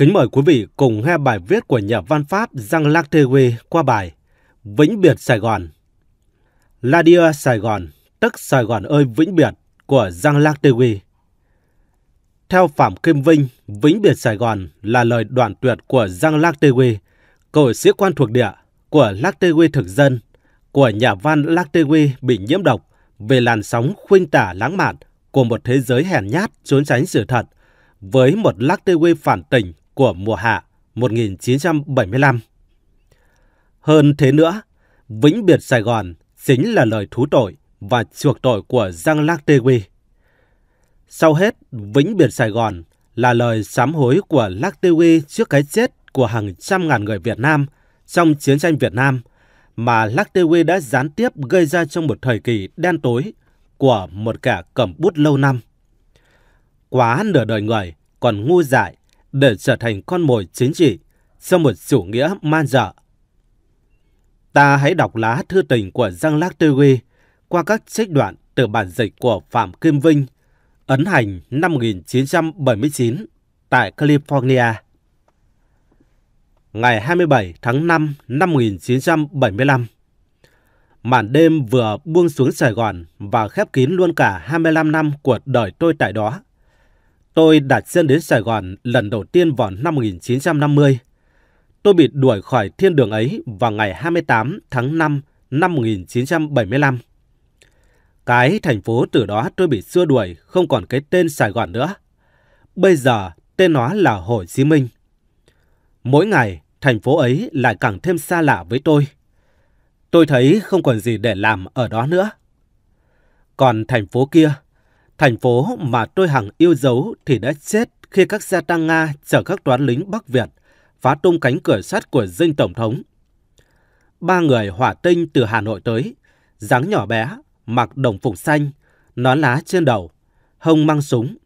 Kính mời quý vị cùng nghe bài viết của nhà văn Pháp Giang Lac Thê Huy qua bài Vĩnh biệt Sài Gòn. La Dia Sài Gòn, tức Sài Gòn ơi vĩnh biệt của Giang Lac Thê Huy. Theo Phạm Kim Vinh, Vĩnh biệt Sài Gòn là lời đoạn tuyệt của Giang Lac Thê Huy, cựu sĩ quan thuộc địa của Lac Thê Huy thực dân, của nhà văn Lac Thê Huy bị nhiễm độc về làn sóng khuynh tả lãng mạn của một thế giới hèn nhát trốn tránh sự thật, với một Lac Thê Huy phản tỉnh của mùa hạ 1975. Hơn thế nữa, Vĩnh biệt Sài Gòn chính là lời thú tội và chuộc tội của Giang Lạc Tê Quy. Sau hết, Vĩnh biệt Sài Gòn là lời sám hối của Lạc Tê Quy trước cái chết của hàng trăm ngàn người Việt Nam trong chiến tranh Việt Nam mà Lạc Tê Quy đã gián tiếp gây ra trong một thời kỳ đen tối của một kẻ cầm bút lâu năm. Quá nửa đời người còn ngu dại, để trở thành con mồi chính trị cho một chủ nghĩa man dở. Ta hãy đọc lá thư tình của Giang Lác Tư Huy qua các trích đoạn từ bản dịch của Phạm Kim Vinh, ấn hành năm 1979 tại California. Ngày 27 tháng 5 năm 1975, màn đêm vừa buông xuống Sài Gòn và khép kín luôn cả 25 năm của đời tôi tại đó. Tôi đặt chân đến Sài Gòn lần đầu tiên vào năm 1950. Tôi bị đuổi khỏi thiên đường ấy vào ngày 28 tháng 5 năm 1975. Cái thành phố từ đó tôi bị xua đuổi không còn cái tên Sài Gòn nữa. Bây giờ tên nó là Hồ Chí Minh. Mỗi ngày, thành phố ấy lại càng thêm xa lạ với tôi. Tôi thấy không còn gì để làm ở đó nữa. Còn thành phố kia, Thành phố mà tôi hằng yêu dấu thì đã chết khi các xe tăng Nga chở các toán lính Bắc Việt phá tung cánh cửa sắt của dinh tổng thống. Ba người hỏa tinh từ Hà Nội tới, dáng nhỏ bé, mặc đồng phục xanh, nón lá trên đầu, hông mang súng.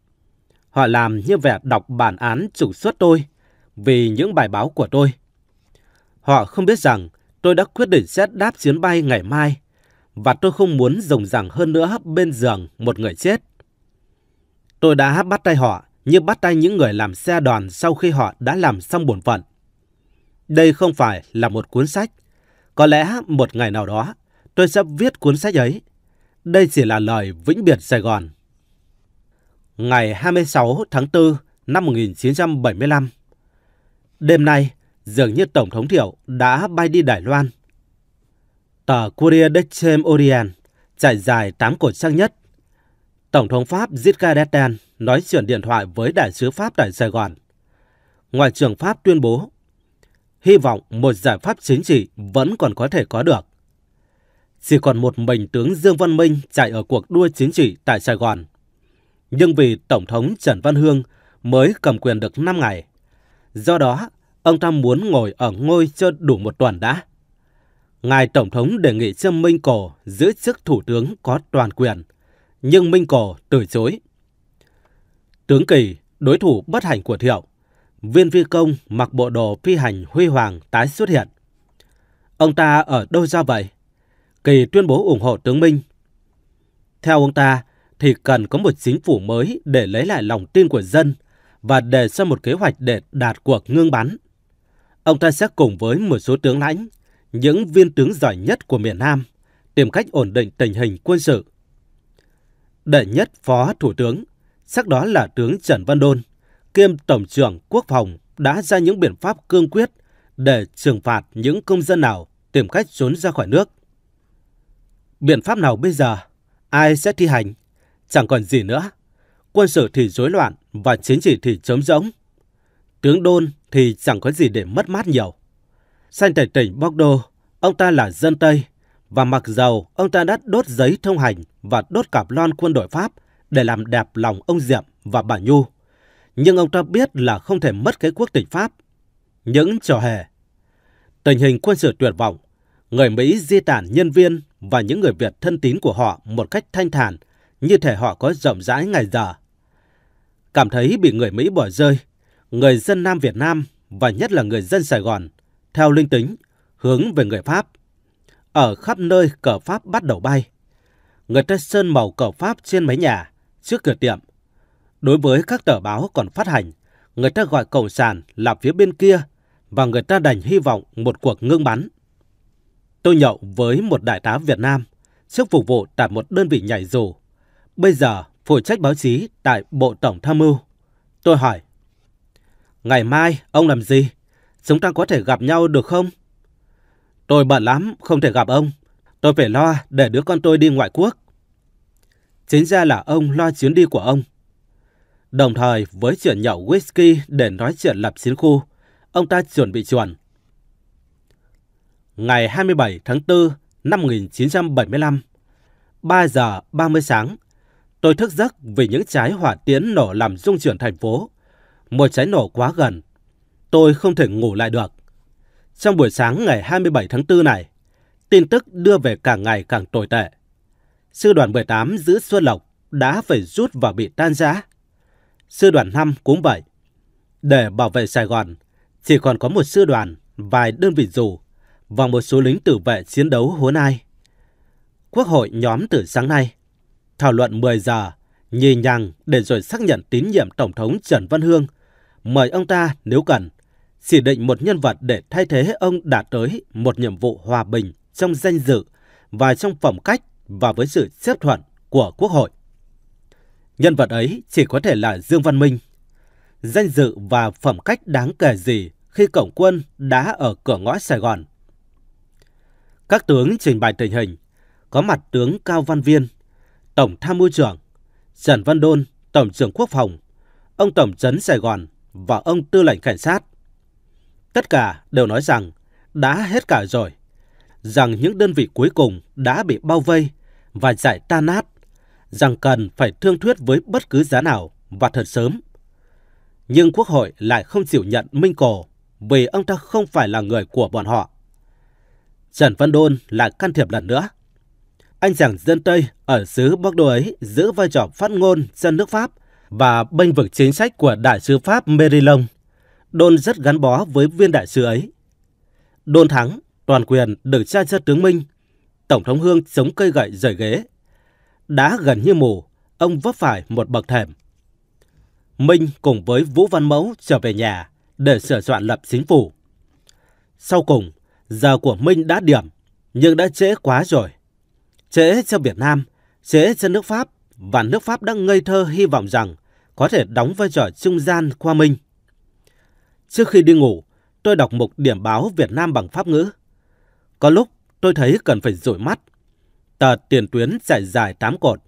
Họ làm như vẻ đọc bản án trục xuất tôi vì những bài báo của tôi. Họ không biết rằng tôi đã quyết định xét đáp chuyến bay ngày mai và tôi không muốn rồng ràng hơn nữa bên giường một người chết. Tôi đã bắt tay họ như bắt tay những người làm xe đoàn sau khi họ đã làm xong bổn phận. Đây không phải là một cuốn sách. Có lẽ một ngày nào đó tôi sẽ viết cuốn sách ấy. Đây chỉ là lời vĩnh biệt Sài Gòn. Ngày 26 tháng 4 năm 1975. Đêm nay, dường như Tổng thống Thiệu đã bay đi Đài Loan. Tờ Courier des Champs Orient trải dài 8 cột trang nhất Tổng thống Pháp Giscard d'Estaing nói chuyện điện thoại với đại sứ Pháp tại Sài Gòn. Ngoại trưởng Pháp tuyên bố, hy vọng một giải pháp chính trị vẫn còn có thể có được. Chỉ còn một mình tướng Dương Văn Minh chạy ở cuộc đua chính trị tại Sài Gòn. Nhưng vì Tổng thống Trần Văn Hương mới cầm quyền được 5 ngày, do đó ông ta muốn ngồi ở ngôi cho đủ một tuần đã. Ngài Tổng thống đề nghị Trâm Minh Cổ giữ chức thủ tướng có toàn quyền – nhưng Minh Cổ từ chối. Tướng Kỳ, đối thủ bất hạnh của Thiệu, viên phi công mặc bộ đồ phi hành huy hoàng tái xuất hiện. Ông ta ở đâu ra vậy? Kỳ tuyên bố ủng hộ tướng Minh. Theo ông ta, thì cần có một chính phủ mới để lấy lại lòng tin của dân và đề ra một kế hoạch để đạt cuộc ngưng bắn. Ông ta sẽ cùng với một số tướng lãnh, những viên tướng giỏi nhất của miền Nam, tìm cách ổn định tình hình quân sự đệ nhất Phó Thủ tướng, sắc đó là tướng Trần Văn Đôn, kiêm Tổng trưởng Quốc phòng đã ra những biện pháp cương quyết để trừng phạt những công dân nào tìm cách trốn ra khỏi nước. Biện pháp nào bây giờ, ai sẽ thi hành, chẳng còn gì nữa. Quân sự thì rối loạn và chính trị thì trống rỗng. Tướng Đôn thì chẳng có gì để mất mát nhiều. Sanh tại tỉnh Bóc Đô, ông ta là dân Tây, và mặc dầu ông ta đã đốt giấy thông hành và đốt cặp lon quân đội Pháp để làm đẹp lòng ông Diệm và bà Nhu. Nhưng ông ta biết là không thể mất cái quốc tịch Pháp. Những trò hề. Tình hình quân sự tuyệt vọng, người Mỹ di tản nhân viên và những người Việt thân tín của họ một cách thanh thản, như thể họ có rộng rãi ngày giờ. Cảm thấy bị người Mỹ bỏ rơi, người dân Nam Việt Nam và nhất là người dân Sài Gòn, theo linh tính, hướng về người Pháp. Ở khắp nơi cờ Pháp bắt đầu bay người ta sơn màu cờ Pháp trên mấy nhà, trước cửa tiệm. Đối với các tờ báo còn phát hành, người ta gọi cầu sàn là phía bên kia và người ta đành hy vọng một cuộc ngưng bắn. Tôi nhậu với một đại tá Việt Nam, trước phục vụ tại một đơn vị nhảy dù. Bây giờ phụ trách báo chí tại Bộ Tổng Tham mưu. Tôi hỏi, ngày mai ông làm gì? Chúng ta có thể gặp nhau được không? Tôi bận lắm, không thể gặp ông, Tôi phải lo để đứa con tôi đi ngoại quốc. Chính ra là ông lo chuyến đi của ông. Đồng thời với chuyện nhậu whisky để nói chuyện lập chiến khu, ông ta chuẩn bị chuẩn. Ngày 27 tháng 4 năm 1975, 3 giờ 30 sáng, tôi thức giấc vì những trái hỏa tiễn nổ làm rung chuyển thành phố. Một trái nổ quá gần. Tôi không thể ngủ lại được. Trong buổi sáng ngày 27 tháng 4 này, tin tức đưa về càng ngày càng tồi tệ. Sư đoàn 18 giữ Xuân Lộc đã phải rút và bị tan rã. Sư đoàn 5 cũng vậy. Để bảo vệ Sài Gòn, chỉ còn có một sư đoàn, vài đơn vị dù và một số lính tử vệ chiến đấu hố nai. Quốc hội nhóm từ sáng nay, thảo luận 10 giờ, nhì nhằng để rồi xác nhận tín nhiệm Tổng thống Trần Văn Hương, mời ông ta nếu cần, chỉ định một nhân vật để thay thế ông đạt tới một nhiệm vụ hòa bình trong danh dự và trong phẩm cách và với sự chấp thuận của Quốc hội. Nhân vật ấy chỉ có thể là Dương Văn Minh. Danh dự và phẩm cách đáng kể gì khi cổng quân đã ở cửa ngõ Sài Gòn. Các tướng trình bày tình hình, có mặt tướng Cao Văn Viên, Tổng Tham mưu trưởng, Trần Văn Đôn, Tổng trưởng Quốc phòng, ông Tổng trấn Sài Gòn và ông Tư lệnh Cảnh sát. Tất cả đều nói rằng đã hết cả rồi, rằng những đơn vị cuối cùng đã bị bao vây và giải tan nát, rằng cần phải thương thuyết với bất cứ giá nào và thật sớm. Nhưng Quốc hội lại không chịu nhận Minh Cổ vì ông ta không phải là người của bọn họ. Trần Văn Đôn lại can thiệp lần nữa. Anh rằng dân Tây ở xứ Bắc Đô ấy giữ vai trò phát ngôn dân nước Pháp và bênh vực chính sách của Đại sứ Pháp Merillon. Đôn rất gắn bó với viên đại sứ ấy. Đôn thắng Toàn quyền được cha cho tướng Minh. Tổng thống Hương chống cây gậy rời ghế. Đã gần như mù, ông vấp phải một bậc thềm. Minh cùng với Vũ Văn Mẫu trở về nhà để sửa soạn lập chính phủ. Sau cùng, giờ của Minh đã điểm, nhưng đã trễ quá rồi. Trễ cho Việt Nam, trễ cho nước Pháp, và nước Pháp đã ngây thơ hy vọng rằng có thể đóng vai trò trung gian qua Minh. Trước khi đi ngủ, tôi đọc một điểm báo Việt Nam bằng Pháp ngữ. Có lúc tôi thấy cần phải rủi mắt. Tờ tiền tuyến chạy dài tám cột.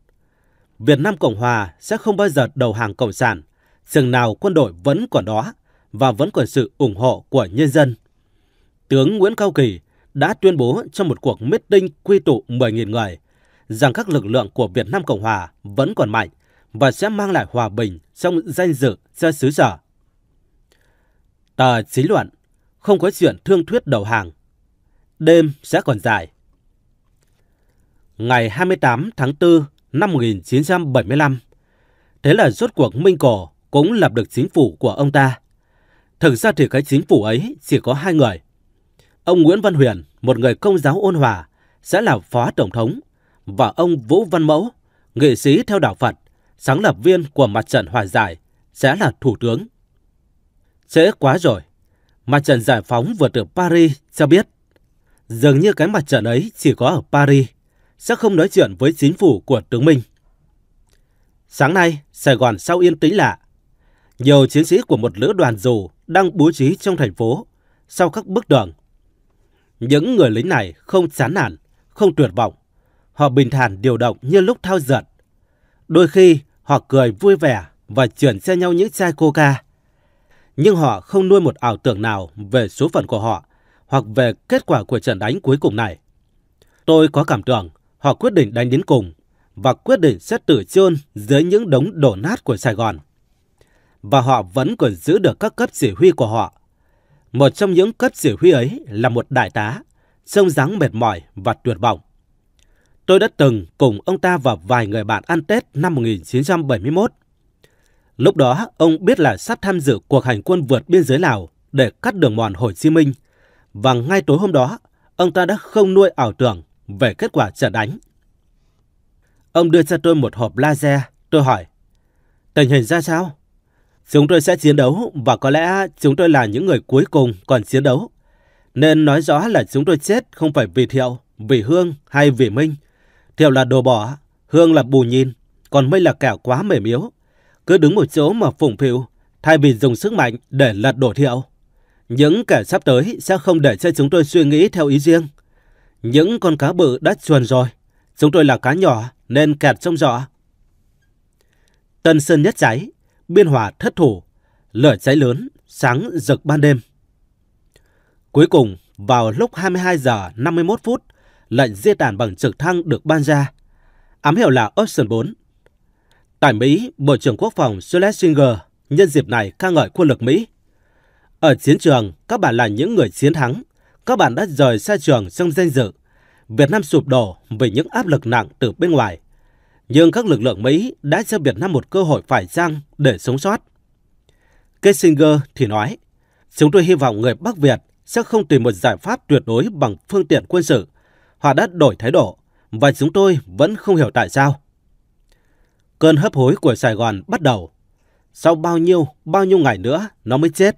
Việt Nam Cộng Hòa sẽ không bao giờ đầu hàng Cộng sản, chừng nào quân đội vẫn còn đó và vẫn còn sự ủng hộ của nhân dân. Tướng Nguyễn Cao Kỳ đã tuyên bố trong một cuộc meeting quy tụ 10.000 người rằng các lực lượng của Việt Nam Cộng Hòa vẫn còn mạnh và sẽ mang lại hòa bình trong danh dự cho xứ sở. Tờ Chí Luận không có chuyện thương thuyết đầu hàng Đêm sẽ còn dài. Ngày 28 tháng 4 năm 1975, thế là rốt cuộc Minh Cổ cũng lập được chính phủ của ông ta. Thực ra thì cái chính phủ ấy chỉ có hai người. Ông Nguyễn Văn Huyền, một người công giáo ôn hòa, sẽ là phó tổng thống, và ông Vũ Văn Mẫu, nghệ sĩ theo đạo Phật, sáng lập viên của mặt trận hòa giải, sẽ là thủ tướng. Trễ quá rồi. Mặt trận giải phóng vừa từ Paris cho biết Dường như cái mặt trận ấy chỉ có ở Paris, sẽ không nói chuyện với chính phủ của tướng Minh. Sáng nay, Sài Gòn sau yên tĩnh lạ. Nhiều chiến sĩ của một lữ đoàn dù đang bố trí trong thành phố, sau các bức đường. Những người lính này không chán nản, không tuyệt vọng. Họ bình thản điều động như lúc thao giận. Đôi khi họ cười vui vẻ và chuyển cho nhau những chai coca. Nhưng họ không nuôi một ảo tưởng nào về số phận của họ hoặc về kết quả của trận đánh cuối cùng này. Tôi có cảm tưởng họ quyết định đánh đến cùng và quyết định sẽ tử chôn dưới những đống đổ nát của Sài Gòn. Và họ vẫn còn giữ được các cấp chỉ huy của họ. Một trong những cấp chỉ huy ấy là một đại tá, trông dáng mệt mỏi và tuyệt vọng. Tôi đã từng cùng ông ta và vài người bạn ăn Tết năm 1971. Lúc đó, ông biết là sắp tham dự cuộc hành quân vượt biên giới Lào để cắt đường mòn Hồ Chí Minh – và ngay tối hôm đó, ông ta đã không nuôi ảo tưởng về kết quả trận đánh. Ông đưa cho tôi một hộp laser, tôi hỏi, tình hình ra sao? Chúng tôi sẽ chiến đấu và có lẽ chúng tôi là những người cuối cùng còn chiến đấu. Nên nói rõ là chúng tôi chết không phải vì Thiệu, vì Hương hay vì Minh. Thiệu là đồ bỏ, Hương là bù nhìn, còn Minh là kẻ quá mềm yếu. Cứ đứng một chỗ mà phụng phịu, thay vì dùng sức mạnh để lật đổ Thiệu. Những kẻ sắp tới sẽ không để cho chúng tôi suy nghĩ theo ý riêng. Những con cá bự đã chuồn rồi. Chúng tôi là cá nhỏ nên kẹt trong giỏ. Tân Sơn nhất cháy, biên hòa thất thủ, lửa cháy lớn, sáng rực ban đêm. Cuối cùng, vào lúc 22 giờ 51 phút, lệnh di tản bằng trực thăng được ban ra, ám hiệu là Option 4. Tại Mỹ, Bộ trưởng Quốc phòng Schlesinger nhân dịp này ca ngợi quân lực Mỹ ở chiến trường, các bạn là những người chiến thắng. Các bạn đã rời xa trường trong danh dự. Việt Nam sụp đổ vì những áp lực nặng từ bên ngoài. Nhưng các lực lượng Mỹ đã cho Việt Nam một cơ hội phải chăng để sống sót. Kissinger thì nói, Chúng tôi hy vọng người Bắc Việt sẽ không tìm một giải pháp tuyệt đối bằng phương tiện quân sự. Họ đã đổi thái độ, và chúng tôi vẫn không hiểu tại sao. Cơn hấp hối của Sài Gòn bắt đầu. Sau bao nhiêu, bao nhiêu ngày nữa nó mới chết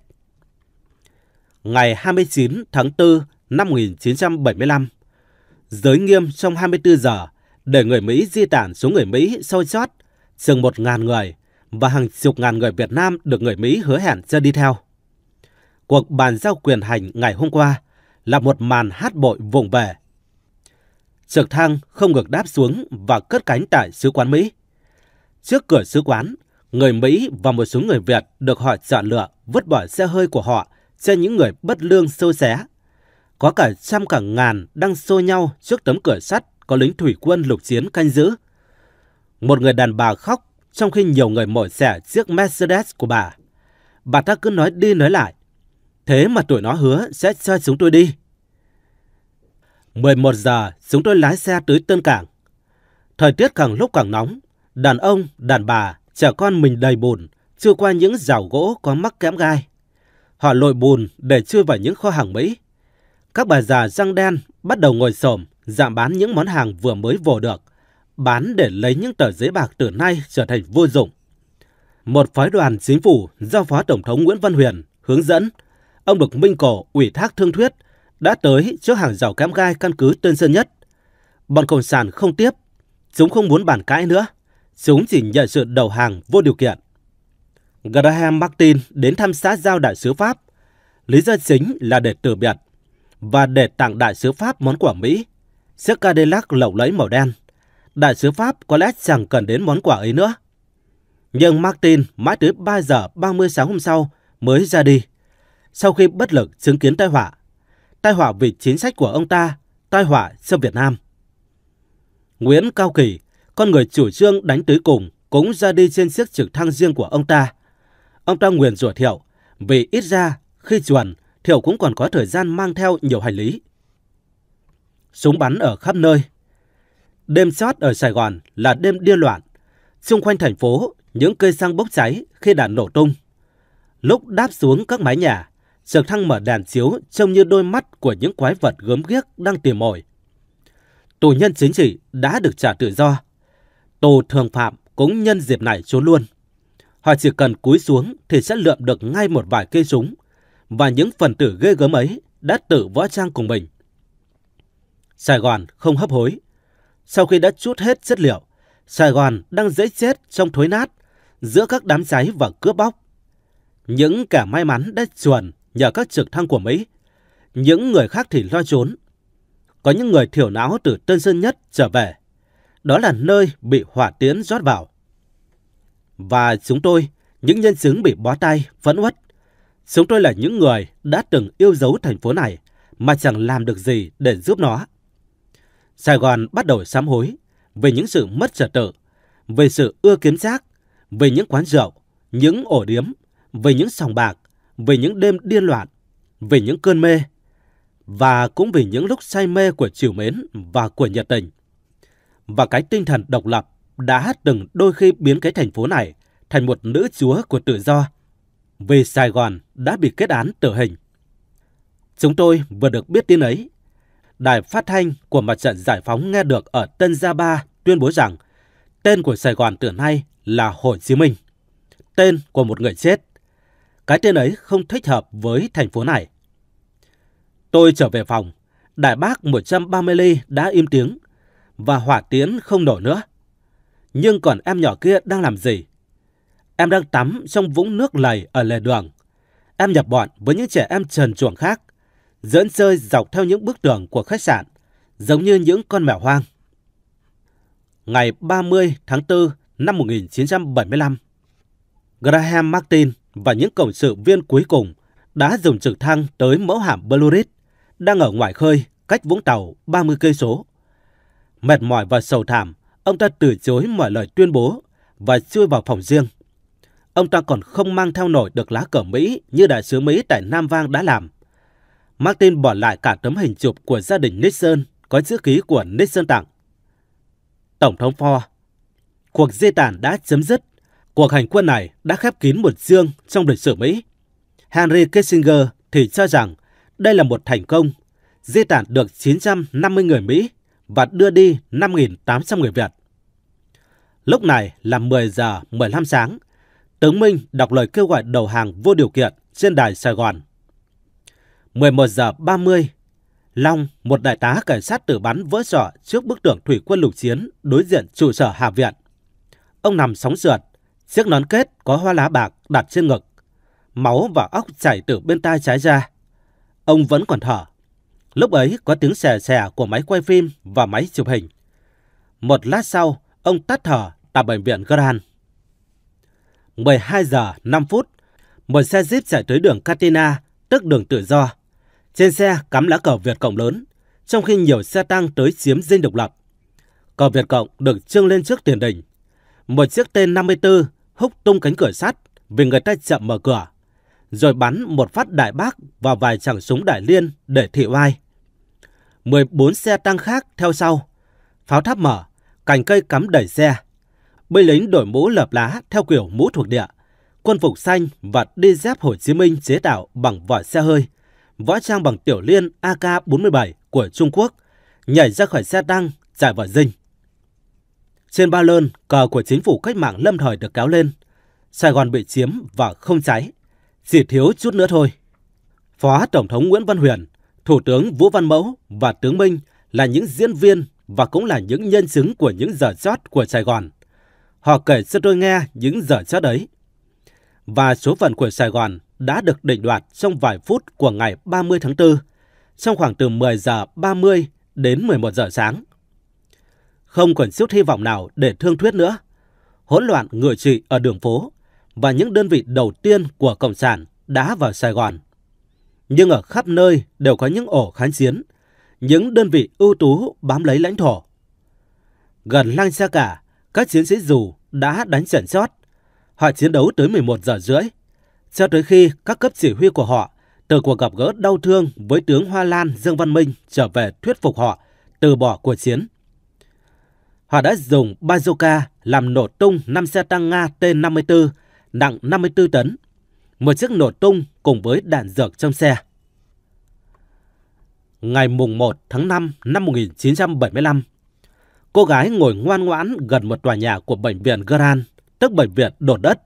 ngày 29 tháng 4 năm 1975. Giới nghiêm trong 24 giờ để người Mỹ di tản số người Mỹ soi sót chừng một ngàn người và hàng chục ngàn người Việt Nam được người Mỹ hứa hẹn cho đi theo. Cuộc bàn giao quyền hành ngày hôm qua là một màn hát bội vùng về. Trực thăng không ngừng đáp xuống và cất cánh tại sứ quán Mỹ. Trước cửa sứ quán, người Mỹ và một số người Việt được họ chọn lựa vứt bỏ xe hơi của họ cho những người bất lương sâu xé. Có cả trăm cả ngàn đang xô nhau trước tấm cửa sắt có lính thủy quân lục chiến canh giữ. Một người đàn bà khóc trong khi nhiều người mỏi xẻ chiếc Mercedes của bà. Bà ta cứ nói đi nói lại. Thế mà tụi nó hứa sẽ cho chúng tôi đi. 11 giờ chúng tôi lái xe tới Tân Cảng. Thời tiết càng lúc càng nóng, đàn ông, đàn bà, trẻ con mình đầy bùn, chưa qua những rào gỗ có mắc kẽm gai. Họ lội bùn để chui vào những kho hàng Mỹ. Các bà già răng đen bắt đầu ngồi xổm giảm bán những món hàng vừa mới vồ được, bán để lấy những tờ giấy bạc từ nay trở thành vô dụng. Một phái đoàn chính phủ do Phó Tổng thống Nguyễn Văn Huyền hướng dẫn, ông được Minh Cổ ủy thác thương thuyết, đã tới trước hàng rào kém gai căn cứ Tân Sơn Nhất. Bọn Cộng sản không tiếp, chúng không muốn bàn cãi nữa, chúng chỉ nhận sự đầu hàng vô điều kiện. Graham Martin đến thăm xã giao đại sứ Pháp. Lý do chính là để từ biệt và để tặng đại sứ Pháp món quà Mỹ, chiếc Cadillac lộng lẫy màu đen. Đại sứ Pháp có lẽ chẳng cần đến món quà ấy nữa. Nhưng Martin mãi tới 3 giờ 30 sáng hôm sau mới ra đi, sau khi bất lực chứng kiến tai họa. Tai họa vì chính sách của ông ta, tai họa cho Việt Nam. Nguyễn Cao Kỳ, con người chủ trương đánh tới cùng, cũng ra đi trên chiếc trực thăng riêng của ông ta Ông ta nguyền rủa Thiệu, vì ít ra khi chuẩn, Thiệu cũng còn có thời gian mang theo nhiều hành lý. Súng bắn ở khắp nơi. Đêm chót ở Sài Gòn là đêm điên loạn. Xung quanh thành phố, những cây xăng bốc cháy khi đạn nổ tung. Lúc đáp xuống các mái nhà, trực thăng mở đèn chiếu trông như đôi mắt của những quái vật gớm ghiếc đang tìm mồi. Tù nhân chính trị đã được trả tự do. Tù thường phạm cũng nhân dịp này trốn luôn. Họ chỉ cần cúi xuống thì sẽ lượm được ngay một vài cây súng, và những phần tử ghê gớm ấy đã tự võ trang cùng mình. Sài Gòn không hấp hối. Sau khi đã chút hết chất liệu, Sài Gòn đang dễ chết trong thối nát giữa các đám cháy và cướp bóc. Những kẻ may mắn đã chuồn nhờ các trực thăng của Mỹ. Những người khác thì lo trốn. Có những người thiểu não từ Tân Sơn Nhất trở về. Đó là nơi bị hỏa tiến rót vào. Và chúng tôi, những nhân chứng bị bó tay, vẫn uất. Chúng tôi là những người đã từng yêu dấu thành phố này mà chẳng làm được gì để giúp nó. Sài Gòn bắt đầu sám hối về những sự mất trật tự, về sự ưa kiếm giác, về những quán rượu, những ổ điếm, về những sòng bạc, về những đêm điên loạn, về những cơn mê, và cũng vì những lúc say mê của chiều mến và của nhiệt tình, và cái tinh thần độc lập đã từng đôi khi biến cái thành phố này thành một nữ chúa của tự do, vì Sài Gòn đã bị kết án tử hình. Chúng tôi vừa được biết tin ấy. Đài phát thanh của mặt trận giải phóng nghe được ở Tân Gia Ba tuyên bố rằng tên của Sài Gòn từ nay là Hồ Chí Minh, tên của một người chết. Cái tên ấy không thích hợp với thành phố này. Tôi trở về phòng, đại bác 130 ly đã im tiếng và hỏa tiến không nổi nữa. Nhưng còn em nhỏ kia đang làm gì? Em đang tắm trong vũng nước lầy ở lề đường. Em nhập bọn với những trẻ em trần chuồng khác, dẫn chơi dọc theo những bức tường của khách sạn, giống như những con mèo hoang. Ngày 30 tháng 4 năm 1975, Graham Martin và những cộng sự viên cuối cùng đã dùng trực thăng tới mẫu hạm Blurit đang ở ngoài khơi cách Vũng Tàu 30 cây số. Mệt mỏi và sầu thảm, Ông ta từ chối mọi lời tuyên bố và chui vào phòng riêng. Ông ta còn không mang theo nổi được lá cờ Mỹ như đại sứ Mỹ tại Nam Vang đã làm. Martin bỏ lại cả tấm hình chụp của gia đình Nixon có chữ ký của Nixon tặng. Tổng thống Ford, cuộc di tản đã chấm dứt. Cuộc hành quân này đã khép kín một chương trong lịch sử Mỹ. Henry Kissinger thì cho rằng đây là một thành công, di tản được 950 người Mỹ và đưa đi 5.800 người Việt. Lúc này là 10 giờ 15 sáng, Tướng Minh đọc lời kêu gọi đầu hàng vô điều kiện trên đài Sài Gòn. 11 giờ 30, Long, một đại tá cảnh sát tử bắn vỡ sọ trước bức tường thủy quân lục chiến đối diện trụ sở Hạ viện. Ông nằm sóng sượt, chiếc nón kết có hoa lá bạc đặt trên ngực. Máu và óc chảy từ bên tai trái ra. Ông vẫn còn thở. Lúc ấy có tiếng xè xè của máy quay phim và máy chụp hình. Một lát sau, ông tắt thở tại bệnh viện Grand. 12 giờ 5 phút, một xe jeep chạy tới đường Katina, tức đường tự do. Trên xe cắm lá cờ Việt Cộng lớn, trong khi nhiều xe tăng tới chiếm dinh độc lập. Cờ Việt Cộng được trưng lên trước tiền đình. Một chiếc T-54 húc tung cánh cửa sắt vì người ta chậm mở cửa, rồi bắn một phát đại bác và vài chàng súng đại liên để thị oai. 14 xe tăng khác theo sau. Pháo tháp mở, cành cây cắm đẩy xe, Binh lính đội mũ lợp lá theo kiểu mũ thuộc địa, quân phục xanh và đi dép Hồ Chí Minh chế tạo bằng vỏ xe hơi, võ trang bằng tiểu liên AK-47 của Trung Quốc, nhảy ra khỏi xe tăng, chạy vào dinh. Trên ba lơn, cờ của chính phủ cách mạng lâm thời được kéo lên. Sài Gòn bị chiếm và không cháy. Chỉ thiếu chút nữa thôi. Phó Tổng thống Nguyễn Văn Huyền, Thủ tướng Vũ Văn Mẫu và Tướng Minh là những diễn viên và cũng là những nhân chứng của những giờ chót của Sài Gòn. Họ kể cho tôi nghe những giờ chót đấy. Và số phận của Sài Gòn đã được định đoạt trong vài phút của ngày 30 tháng 4, trong khoảng từ 10 giờ 30 đến 11 giờ sáng. Không còn chút hy vọng nào để thương thuyết nữa. Hỗn loạn người trị ở đường phố và những đơn vị đầu tiên của Cộng sản đã vào Sài Gòn. Nhưng ở khắp nơi đều có những ổ kháng chiến, những đơn vị ưu tú bám lấy lãnh thổ. Gần Lang Sa Cả, các chiến sĩ dù đã đánh trận chót. Họ chiến đấu tới 11 giờ rưỡi. Cho tới khi các cấp chỉ huy của họ từ cuộc gặp gỡ đau thương với tướng Hoa Lan Dương Văn Minh trở về thuyết phục họ từ bỏ cuộc chiến. Họ đã dùng bazooka làm nổ tung 5 xe tăng Nga T-54 nặng 54 tấn, một chiếc nổ tung cùng với đạn dược trong xe. Ngày mùng 1 tháng 5 năm 1975, Cô gái ngồi ngoan ngoãn gần một tòa nhà của bệnh viện Gran, tức bệnh viện đột đất.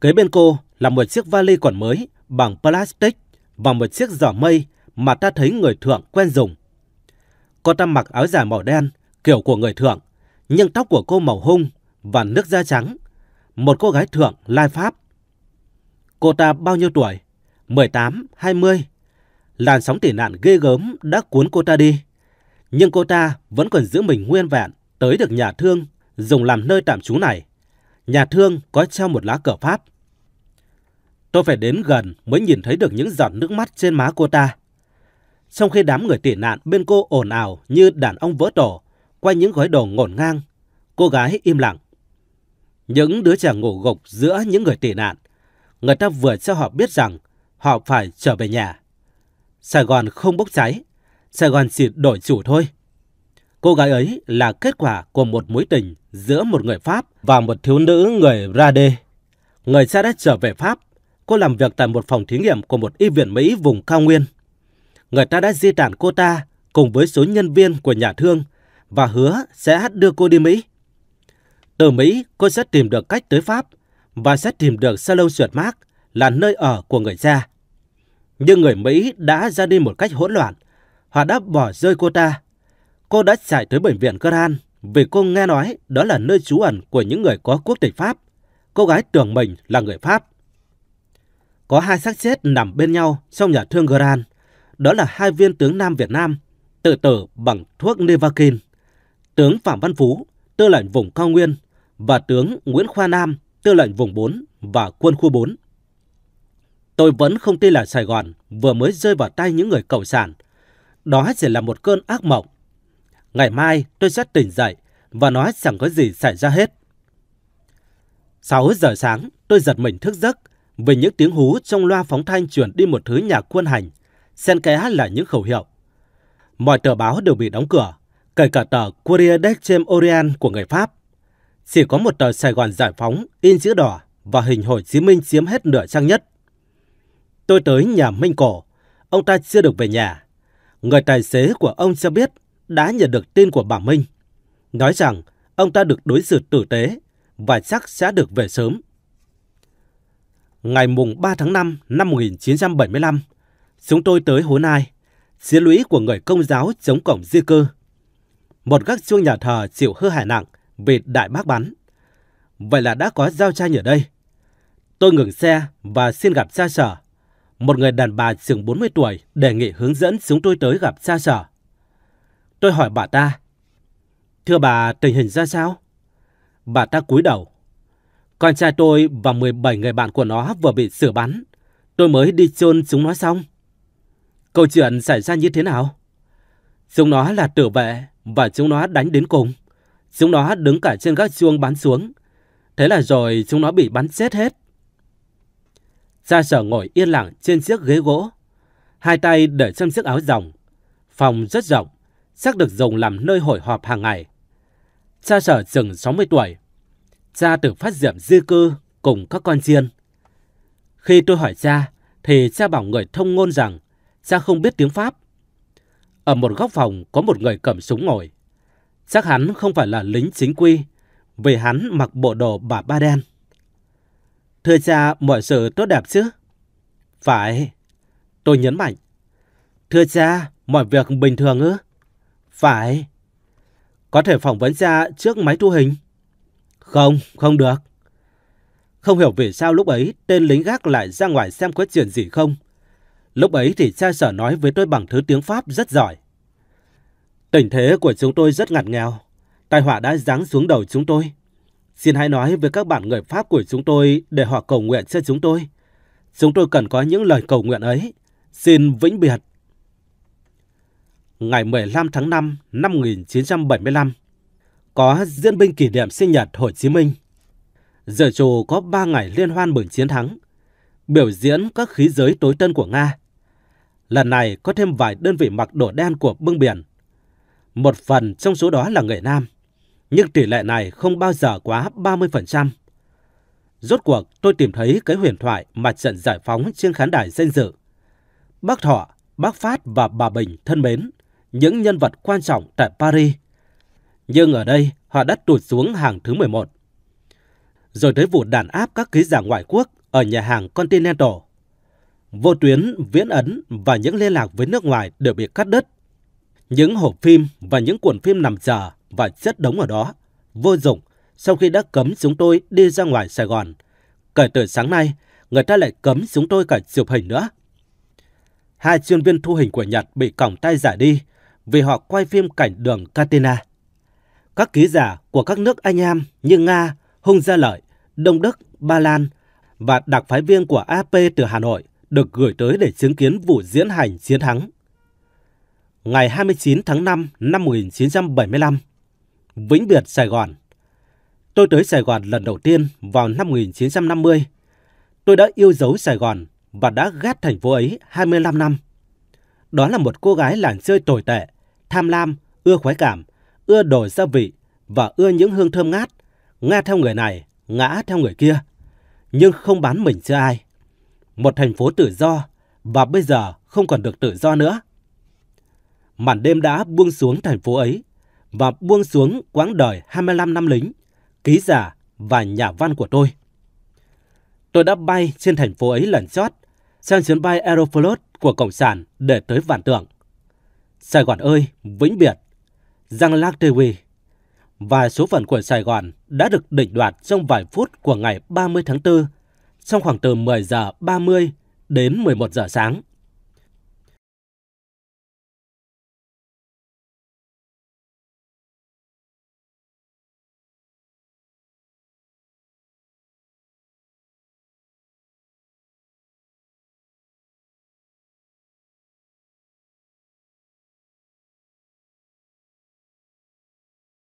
Kế bên cô là một chiếc vali còn mới bằng plastic và một chiếc giỏ mây mà ta thấy người thượng quen dùng. Cô ta mặc áo dài màu đen, kiểu của người thượng, nhưng tóc của cô màu hung và nước da trắng. Một cô gái thượng lai Pháp. Cô ta bao nhiêu tuổi? 18, 20. Làn sóng tỉ nạn ghê gớm đã cuốn cô ta đi. Nhưng cô ta vẫn còn giữ mình nguyên vẹn tới được nhà thương dùng làm nơi tạm trú này. Nhà thương có treo một lá cờ Pháp. Tôi phải đến gần mới nhìn thấy được những giọt nước mắt trên má cô ta. Trong khi đám người tị nạn bên cô ồn ào như đàn ông vỡ tổ, quay những gói đồ ngổn ngang, cô gái im lặng. Những đứa trẻ ngủ gục giữa những người tị nạn, người ta vừa cho họ biết rằng họ phải trở về nhà. Sài Gòn không bốc cháy, Sài Gòn chỉ đổi chủ thôi. Cô gái ấy là kết quả của một mối tình giữa một người Pháp và một thiếu nữ người Rade. Người cha đã trở về Pháp. Cô làm việc tại một phòng thí nghiệm của một y viện Mỹ vùng cao nguyên. Người ta đã di tản cô ta cùng với số nhân viên của nhà thương và hứa sẽ đưa cô đi Mỹ. Từ Mỹ, cô sẽ tìm được cách tới Pháp và sẽ tìm được Salon Suyệt Mác là nơi ở của người cha. Nhưng người Mỹ đã ra đi một cách hỗn loạn Họ đã bỏ rơi cô ta. Cô đã chạy tới bệnh viện Gran vì cô nghe nói đó là nơi trú ẩn của những người có quốc tịch Pháp. Cô gái tưởng mình là người Pháp. Có hai xác chết nằm bên nhau trong nhà thương Gran. Đó là hai viên tướng Nam Việt Nam tự tử bằng thuốc Nevakin. Tướng Phạm Văn Phú, tư lệnh vùng cao nguyên và tướng Nguyễn Khoa Nam, tư lệnh vùng 4 và quân khu 4. Tôi vẫn không tin là Sài Gòn vừa mới rơi vào tay những người cộng sản đó chỉ là một cơn ác mộng. Ngày mai tôi sẽ tỉnh dậy và nói chẳng có gì xảy ra hết. 6 giờ sáng, tôi giật mình thức giấc vì những tiếng hú trong loa phóng thanh truyền đi một thứ nhạc quân hành, xen kẽ là những khẩu hiệu. Mọi tờ báo đều bị đóng cửa, kể cả tờ Courier d'Extrême Orient của người Pháp. Chỉ có một tờ Sài Gòn Giải Phóng in chữ đỏ và hình Hồ Chí Minh chiếm hết nửa trang nhất. Tôi tới nhà Minh Cổ, ông ta chưa được về nhà. Người tài xế của ông cho biết đã nhận được tin của bà Minh, nói rằng ông ta được đối xử tử tế và chắc sẽ được về sớm. Ngày mùng 3 tháng 5 năm 1975, chúng tôi tới Hồ Nai, chiến lũy của người công giáo chống cổng di cư. Một gác chuông nhà thờ chịu hư hại nặng vì đại bác bắn. Vậy là đã có giao tranh ở đây. Tôi ngừng xe và xin gặp cha sở một người đàn bà chừng 40 tuổi đề nghị hướng dẫn chúng tôi tới gặp cha sở. Tôi hỏi bà ta, Thưa bà, tình hình ra sao? Bà ta cúi đầu. Con trai tôi và 17 người bạn của nó vừa bị sửa bắn. Tôi mới đi chôn chúng nó xong. Câu chuyện xảy ra như thế nào? Chúng nó là tử vệ và chúng nó đánh đến cùng. Chúng nó đứng cả trên các chuông bắn xuống. Thế là rồi chúng nó bị bắn chết hết. Cha sở ngồi yên lặng trên chiếc ghế gỗ, hai tay để trong chiếc áo rồng. Phòng rất rộng, chắc được dùng làm nơi hội họp hàng ngày. Cha sở chừng 60 tuổi. Cha từng phát diệm di cư cùng các con chiên. Khi tôi hỏi cha, thì cha bảo người thông ngôn rằng cha không biết tiếng Pháp. Ở một góc phòng có một người cầm súng ngồi. Chắc hắn không phải là lính chính quy, vì hắn mặc bộ đồ bà ba đen. Thưa cha mọi sự tốt đẹp chứ? Phải. Tôi nhấn mạnh. Thưa cha, mọi việc bình thường ư? Phải. Có thể phỏng vấn cha trước máy thu hình? Không, không được. Không hiểu vì sao lúc ấy tên lính gác lại ra ngoài xem có chuyện gì không. Lúc ấy thì cha sở nói với tôi bằng thứ tiếng Pháp rất giỏi. Tình thế của chúng tôi rất ngặt nghèo. Tai họa đã giáng xuống đầu chúng tôi. Xin hãy nói với các bạn người Pháp của chúng tôi để họ cầu nguyện cho chúng tôi. Chúng tôi cần có những lời cầu nguyện ấy. Xin vĩnh biệt. Ngày 15 tháng 5 năm 1975, có diễn binh kỷ niệm sinh nhật Hồ Chí Minh. Giờ trù có 3 ngày liên hoan mừng chiến thắng, biểu diễn các khí giới tối tân của Nga. Lần này có thêm vài đơn vị mặc đồ đen của bưng biển. Một phần trong số đó là người Nam – nhưng tỷ lệ này không bao giờ quá 30%. Rốt cuộc tôi tìm thấy cái huyền thoại mặt trận giải phóng trên khán đài danh dự. Bác Thọ, bác Phát và bà Bình thân mến, những nhân vật quan trọng tại Paris. Nhưng ở đây họ đã tụt xuống hàng thứ 11. Rồi tới vụ đàn áp các ký giả ngoại quốc ở nhà hàng Continental. Vô tuyến, viễn ấn và những liên lạc với nước ngoài đều bị cắt đứt. Những hộp phim và những cuộn phim nằm chờ và chất đống ở đó. Vô dụng, sau khi đã cấm chúng tôi đi ra ngoài Sài Gòn, kể từ sáng nay, người ta lại cấm chúng tôi cả chụp hình nữa. Hai chuyên viên thu hình của Nhật bị còng tay giả đi vì họ quay phim cảnh đường Katina. Các ký giả của các nước Anh em như Nga, Hung Gia Lợi, Đông Đức, Ba Lan và đặc phái viên của AP từ Hà Nội được gửi tới để chứng kiến vụ diễn hành chiến thắng. Ngày 29 tháng 5 năm 1975, Vĩnh Biệt Sài Gòn. Tôi tới Sài Gòn lần đầu tiên vào năm 1950. Tôi đã yêu dấu Sài Gòn và đã ghét thành phố ấy 25 năm. Đó là một cô gái làng chơi tồi tệ, tham lam, ưa khoái cảm, ưa đồ gia vị và ưa những hương thơm ngát, nghe theo người này, ngã theo người kia, nhưng không bán mình cho ai. Một thành phố tự do và bây giờ không còn được tự do nữa. Màn đêm đã buông xuống thành phố ấy và buông xuống quãng đời 25 năm lính, ký giả và nhà văn của tôi. Tôi đã bay trên thành phố ấy lần chót, sang chuyến bay Aeroflot của Cộng sản để tới Vạn Tượng. Sài Gòn ơi, vĩnh biệt, răng lác tê quy. Và số phận của Sài Gòn đã được định đoạt trong vài phút của ngày 30 tháng 4, trong khoảng từ 10 giờ 30 đến 11 giờ sáng.